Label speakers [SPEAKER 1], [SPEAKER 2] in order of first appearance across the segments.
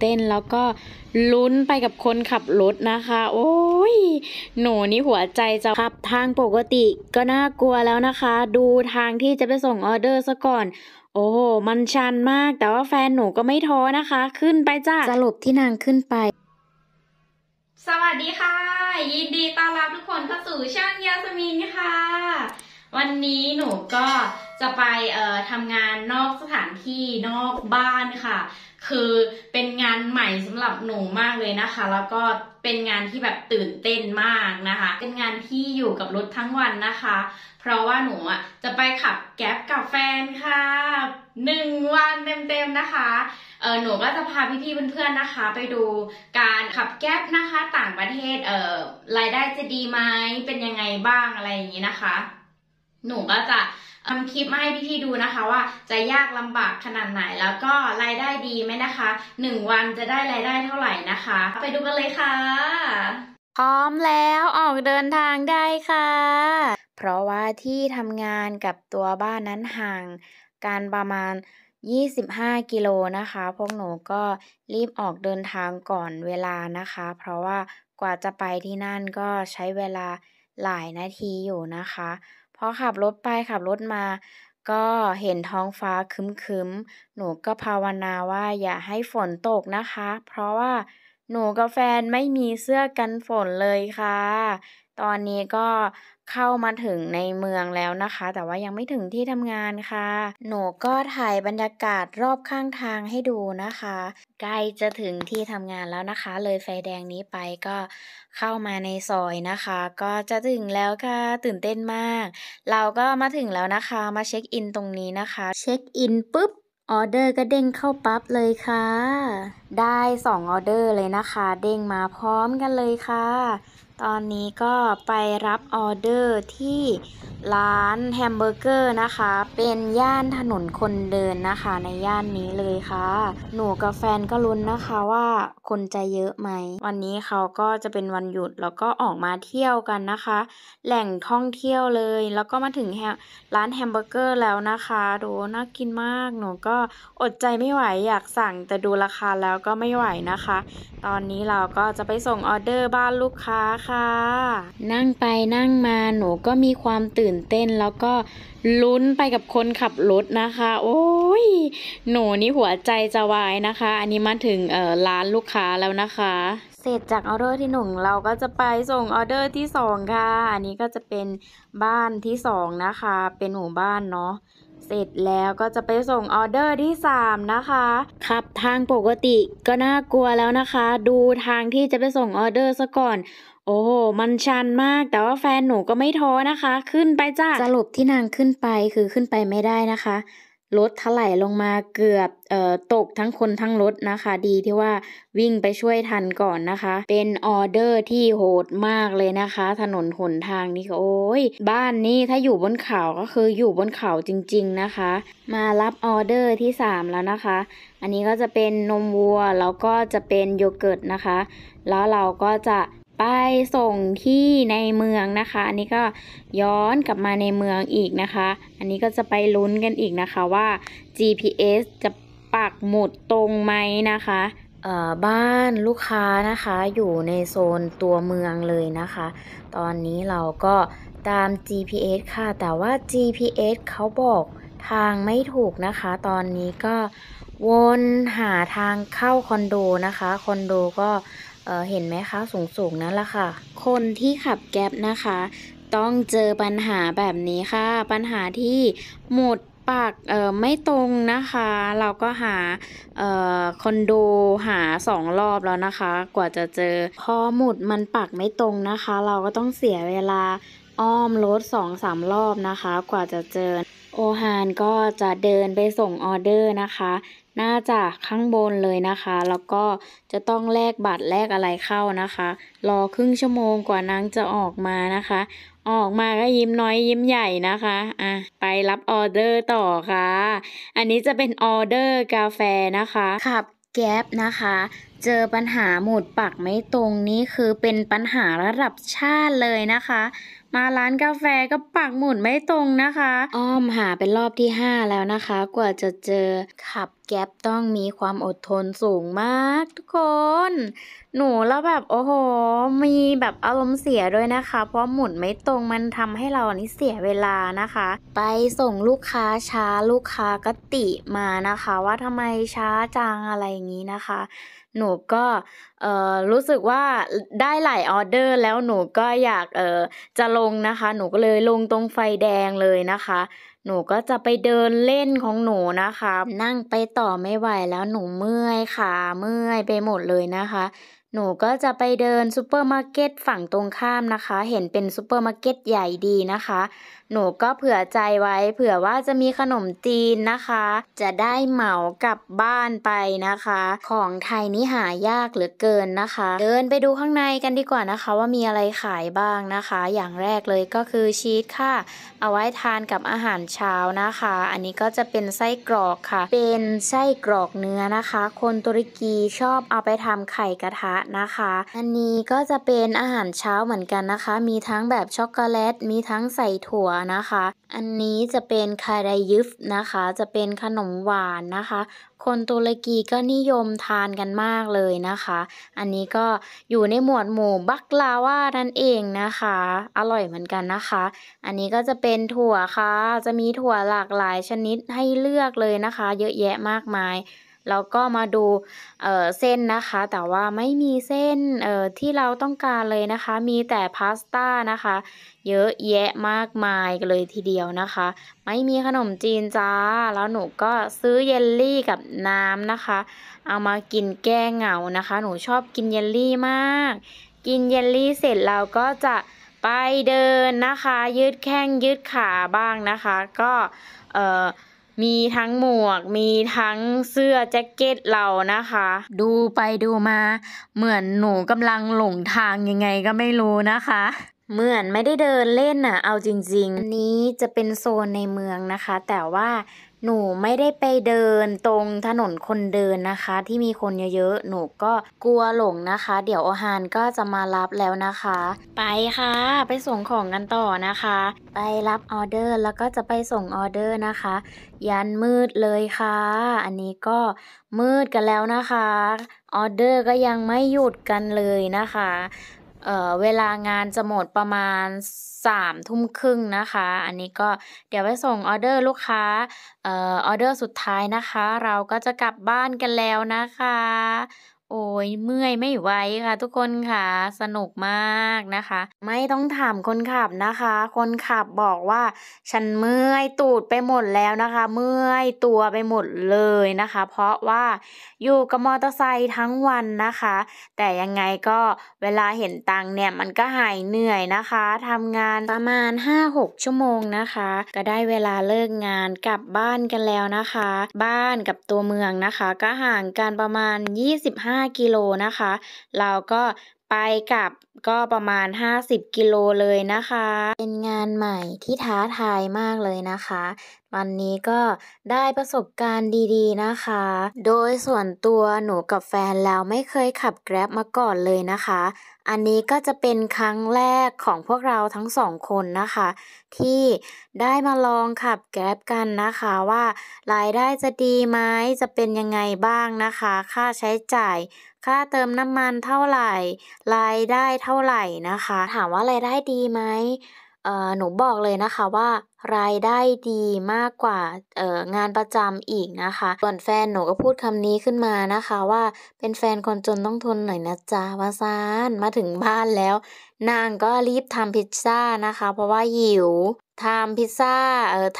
[SPEAKER 1] เต้นแล้วก็ลุ้นไปกับคนขับรถนะคะ โอ้ย หนูนี่หัวใจจะขับทางปกติก็น่ากลัวแล้วนะคะ ดูทางที่จะไปส่งออเดอร์ซะก่อน โอ้โหมันชันมากแต่ว่าแฟนหนูก็ไม่ท้อนะคะ ขึ้นไปจ้าสรุปที่นางขึ้นไป สวัสดีค่ะ ยินดีต้อนรับทุกคนเข้าสู่ช่องยาสมินค่ะวันนี้หนูก็จะไปเอ่อทำงานนอกสถานที่นอกบ้านค่ะคือเป็นงานใหม่สำหรับหนูมากเลยนะคะ แล้วก็เป็นงานที่แบบตื่นเต้นมากนะคะ เป็นงานที่อยู่กับรถทั้งวันนะคะ เพราะว่าหนูอ่ะจะไปขับแก๊ปกับแฟนค่ะหนึ่งวันเต็มๆนะคะเออหนูก็จะพาพี่ๆเพื่อนๆนะคะ ไปดูการขับแก๊ปนะคะต่างประเทศ เออรายได้จะดีไหมเป็นยังไงบ้างอะไรอย่างนี้นะคะ หนูก็จะทำคลิปมาให้พี่ๆดูนะคะ ว่า จะยากลำบากขนาดไหน แล้วก็รายได้ดีไหมนะคะหนึ่งวันจะได้รายได้เท่าไหร่นะคะไปดูกันเลยค่ะพร้อมแล้วออกเดินทางได้ค่ะ เพราะว่าที่ทำงานกับตัวบ้านนั้นห่างกันประมาณ25 กิโลนะคะ พวกหนูก็รีบออกเดินทางก่อนเวลานะคะ เพราะว่ากว่าจะไปที่นั่นก็ใช้เวลาหลายนาทีอยู่นะคะพอขับรถไปขับรถมา ก็เห็นท้องฟ้าคึมๆ หนูก็ภาวนาว่าอย่าให้ฝนตกนะคะ เพราะว่าหนูกับแฟนไม่มีเสื้อกันฝนเลยค่ะตอนนี้ก็เข้ามาถึงในเมืองแล้วนะคะ แต่ว่ายังไม่ถึงที่ทำงานค่ะ หนูก็ถ่ายบรรยากาศรอบข้างทางให้ดูนะคะใกล้จะถึงที่ทำงานแล้วนะคะ เลยไฟแดงนี้ไปก็เข้ามาในซอยนะคะ ก็จะถึงแล้วค่ะ ตื่นเต้นมากเราก็มาถึงแล้วนะคะมาเช็คอินตรงนี้นะคะเช็คอินปุ๊บออเดอร์ก็เด้งเข้าปั๊บเลยค่ะ ได้2ออเดอร์เลยนะคะ เด้งมาพร้อมกันเลยค่ะตอนนี้ก็ไปรับออเดอร์ที่ร้านแฮมเบอร์เกอร์นะคะเป็นย่านถนนคนเดินนะคะ ในย่านนี้เลยค่ะ หนูกับแฟนก็ลุ้นนะคะว่าคนจะเยอะไหมวันนี้เขาก็จะเป็นวันหยุดแล้วก็ออกมาเที่ยวกันนะคะ แหล่งท่องเที่ยวเลย แล้วก็มาถึงร้านแฮมเบอร์เกอร์แล้วนะคะ ดูน่ากินมากหนูก็อดใจไม่ไหวอยากสั่ง แต่ดูราคาแล้วก็ไม่ไหวนะคะ ตอนนี้เราก็จะไปส่งออเดอร์บ้านลูกค้าค่ะค่ะนั่งไปนั่งมาหนูก็มีความตื่นเต้นแล้วก็ลุ้นไปกับคนขับรถนะคะ โอ้ย หนูนี่หัวใจจะวายนะคะ อันนี้มาถึงร้านลูกค้าแล้วนะคะ เสร็จจากออเดอร์ที่หนึ่งเราก็จะไปส่งออเดอร์ที่สองค่ะอันนี้ก็จะเป็นบ้านที่สองนะคะเป็นหมู่บ้านเนาะเสร็จแล้วก็จะไปส่งออเดอร์ที่สามนะคะขับทางปกติก็น่ากลัวแล้วนะคะ ดูทางที่จะไปส่งออเดอร์ซะก่อนโอ้ มันชันมากแต่ว่าแฟนหนูก็ไม่ท้อนะคะ ขึ้นไปจ้าสรุปที่นางขึ้นไปคือขึ้นไปไม่ได้นะคะ รถถลายลงมาเกือบ เอ่อตกทั้งคนทั้งรถนะคะ ดีที่ว่าวิ่งไปช่วยทันก่อนนะคะ เป็นออเดอร์ที่โหดมากเลยนะคะ ถนนหนทางนี่โอ้ย บ้านนี่ถ้าอยู่บนเขาก็คืออยู่บนเขาจริงๆนะคะ มารับออเดอร์ที่3แล้วนะคะ อันนี้ก็จะเป็นนมวัวแล้วก็จะเป็นโยเกิร์ตนะคะ แล้วเราก็จะไปส่งที่ในเมืองนะคะ อันนี้ก็ย้อนกลับมาในเมืองอีกนะคะ อันนี้ก็จะไปลุ้นกันอีกนะคะ ว่า GPS จะปักหมุดตรงไหมนะคะบ้านลูกค้านะคะ อยู่ในโซนตัวเมืองเลยนะคะ ตอนนี้เราก็ตาม GPS ค่ะ แต่ว่า GPS เขาบอกทางไม่ถูกนะคะ ตอนนี้ก็วนหาทางเข้าคอนโดนะคะ คอนโดก็เเห็นไหมคะ สูงๆนั่นแหละค่ะ คนที่ขับแก๊บนะคะ ต้องเจอปัญหาแบบนี้ค่ะ ปัญหาที่หมุดปากไม่ตรงนะคะ เราก็หาออคอนโดหาสองรอบแล้วนะคะ กว่าจะเจอพอหมุดมันปักไม่ตรงนะคะ เราก็ต้องเสียเวลาอ้อมรถสองสามรอบนะคะ กว่าจะเจอโอฮานก็จะเดินไปส่งออเดอร์นะคะน่าจะข้างบนเลยนะคะ แล้วก็จะต้องแลกบัตรแลกอะไรเข้านะคะ รอครึ่งชั่วโมงกว่านางจะออกมานะคะ ออกมาก็ยิ้มน้อยยิ้มใหญ่นะคะ อ่ะ ไปรับออเดอร์ต่อค่ะ อันนี้จะเป็นออเดอร์กาแฟนะคะ ขับแก๊บนะคะเจอปัญหาหมุดปักไม่ตรงนี้คือเป็นปัญหาระดับชาติเลยนะคะ มาร้านกาแฟก็ปักหมุดไม่ตรงนะคะ อ้อมหาเป็นรอบที่ 5 แล้วนะคะ กว่าจะเจอขับแก๊ปต้องมีความอดทนสูงมากทุกคน หนูแล้วแบบโอ้โห มีแบบอารมณ์เสียด้วยนะคะ เพราะหมุดไม่ตรงมันทำให้เรานี่เสียเวลานะคะ ไปส่งลูกค้าช้าลูกค้าก็ติมานะคะ ว่าทำไมช้าจังอะไรอย่างนี้นะคะหนูก็เออ่รู้สึกว่าได้หลายออเดอร์ แล้วหนูก็อยากเออ่จะลงนะคะ หนูก็เลยลงตรงไฟแดงเลยนะคะ หนูก็จะไปเดินเล่นของหนูนะคะ นั่งไปต่อไม่ไหวแล้วหนูเมื่อยขาเมื่อยไปหมดเลยนะคะ หนูก็จะไปเดินซูเปอร์มาร์เก็ตฝั่งตรงข้ามนะคะเห็นเป็นซูเปอร์มาร์เก็ตใหญ่ดีนะคะหนูก็เผื่อใจไว้เผื่อว่าจะมีขนมจีนนะคะ จะได้เหมากลับบ้านไปนะคะ ของไทยนี่หายากเหลือเกินนะคะ เดินไปดูข้างในกันดีกว่านะคะว่ามีอะไรขายบ้างนะคะ อย่างแรกเลยก็คือชีสค่ะ เอาไว้ทานกับอาหารเช้านะคะ อันนี้ก็จะเป็นไส้กรอกค่ะ เป็นไส้กรอกเนื้อนะคะ คนตุรกีชอบเอาไปทำไข่กระทะนะคะ อันนี้ก็จะเป็นอาหารเช้าเหมือนกันนะคะ มีทั้งแบบช็อกโกแลตมีทั้งใส่ถั่วนะคะ อันนี้จะเป็นคารายิฟนะคะ จะเป็นขนมหวานนะคะ คนตุรกีก็นิยมทานกันมากเลยนะคะ อันนี้ก็อยู่ในหมวดหมู่บักลาว่านั่นเองนะคะ อร่อยเหมือนกันนะคะ อันนี้ก็จะเป็นถั่วค่ะ จะมีถั่วหลากหลายชนิดให้เลือกเลยนะคะ เยอะแยะมากมายแล้วก็มาดูเเส้นนะคะ แต่ว่าไม่มีเส้นที่เราต้องการเลยนะคะ มีแต่พาสต้านะคะ เยอะแยะมากมายเลยทีเดียวนะคะ ไม่มีขนมจีนจ้า แล้วหนูก็ซื้อเยลลี่กับน้ำนะคะ เอามากินแก้เหงานะคะ หนูชอบกินเยลลี่มาก กินเยลลี่เสร็จเราก็จะไปเดินนะคะ ยืดแข้งยืดขาบ้างนะคะ ก็ เอ่อมีทั้งหมวก มีทั้งเสื้อแจ็คเก็ตเรานะคะ ดูไปดูมา เหมือนหนูกำลังหลงทางยังไงก็ไม่รู้นะคะ เหมือนไม่ได้เดินเล่นน่ะ เอาจริงๆอันนี้จะเป็นโซนในเมืองนะคะ แต่ว่าหนูไม่ได้ไปเดินตรงถนนคนเดินนะคะ ที่มีคนเยอะๆ หนูก็กลัวหลงนะคะ เดี๋ยวอาหารก็จะมารับแล้วนะคะ ไปค่ะไปส่งของกันต่อนะคะ ไปรับออเดอร์แล้วก็จะไปส่งออเดอร์นะคะ ยันมืดเลยค่ะ อันนี้ก็มืดกันแล้วนะคะ ออเดอร์ก็ยังไม่หยุดกันเลยนะคะเเวลางานจะหมดประมาณสามทุ่มครึ่งนะคะ อันนี้ก็เดี๋ยวไปส่งออเดอร์ลูกค้าออเดอร์สุดท้ายนะคะ เราก็จะกลับบ้านกันแล้วนะคะโอ้ยเมื่อยไม่ไหวค่ะทุกคนค่ะสนุกมากนะคะ ไม่ต้องถามคนขับนะคะ คนขับบอกว่าฉันเมื่อยตูดไปหมดแล้วนะคะ เมื่อยตัวไปหมดเลยนะคะ เพราะว่าอยู่กับมอเตอร์ไซค์ทั้งวันนะคะ แต่ยังไงก็เวลาเห็นตังเนี่ยมันก็หายเหนื่อยนะคะทำงานประมาณ 5-6 ชั่วโมงนะคะ ก็ได้เวลาเลิกงานกลับบ้านกันแล้วนะคะ บ้านกับตัวเมืองนะคะ ก็ห่างกันประมาณ 25 5 กิโลนะคะ เราก็ไปกับก็ประมาณ 50 กิโลเลยนะคะ เป็นงานใหม่ที่ท้าทายมากเลยนะคะ วันนี้ก็ได้ประสบการณ์ดีๆ นะคะ โดยส่วนตัวหนูกับแฟนแล้วไม่เคยขับแกร็บมาก่อนเลยนะคะ อันนี้ก็จะเป็นครั้งแรกของพวกเราทั้งสองคนนะคะ ที่ได้มาลองขับแกร็บกันนะคะว่ารายได้จะดีไหมจะเป็นยังไงบ้างนะคะ ค่าใช้จ่าย ค่าเติมน้ำมันเท่าไหร่รายได้เท่าไหร่นะคะ ถามว่ารายได้ดีไหม หนูบอกเลยนะคะว่ารายได้ดีมากกว่างานประจำอีกนะคะ ส่วนแฟนหนูก็พูดคำนี้ขึ้นมานะคะว่าเป็นแฟนคนจนต้องทนหน่อยนะจ๊ะวาซานมาถึงบ้านแล้ว นางก็รีบทำพิซซ่านะคะเพราะว่าหิวทำพิซซ่า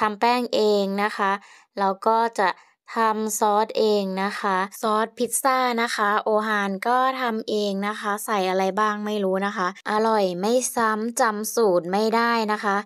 [SPEAKER 1] ทำแป้งเองนะคะแล้วก็จะทำซอสเองนะคะ ซอสพิซซ่านะคะโอฮานก็ทำเองนะคะ ใส่อะไรบ้างไม่รู้นะคะ อร่อยไม่ซ้ำจำสูตรไม่ได้นะคะ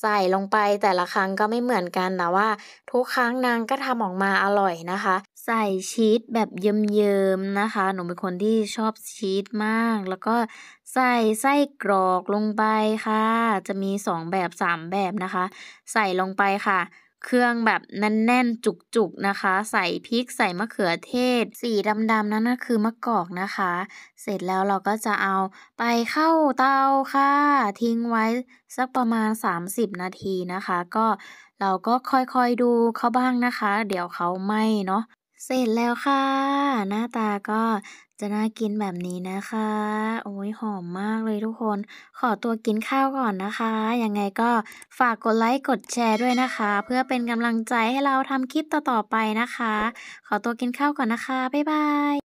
[SPEAKER 1] ใส่ลงไปแต่ละครั้งก็ไม่เหมือนกันแต่ว่าทุกครั้งนางก็ทำออกมาอร่อยนะคะ ใส่ชีสแบบเยิ้มๆนะคะ หนูเป็นคนที่ชอบชีสมากแล้วก็ใส่ไส้กรอกลงไปค่ะ จะมี 2 แบบ 3 แบบนะคะ ใส่ลงไปค่ะเครื่องแบบ แน่นๆจุก ๆ นะคะ ใส่พริกใส่มะเขือเทศ สีดำๆนั่นนะคือมะกอกนะคะ เสร็จแล้วเราก็จะเอาไปเข้าเตาค่ะ ทิ้งไว้สักประมาณ 30 นาทีนะคะ ก็เราก็ค่อย ๆ ดูเขาบ้างนะคะ เดี๋ยวเขาไหมเนาะเสร็จแล้วค่ะ หน้าตาก็จะน่ากินแบบนี้นะคะ โอ้ยหอมมากเลยทุกคน ขอตัวกินข้าวก่อนนะคะ ยังไงก็ฝากกดไลค์กดแชร์ด้วยนะคะ เพื่อเป็นกำลังใจให้เราทำคลิปต่อๆไปนะคะ ขอตัวกินข้าวก่อนนะคะ บ๊ายบาย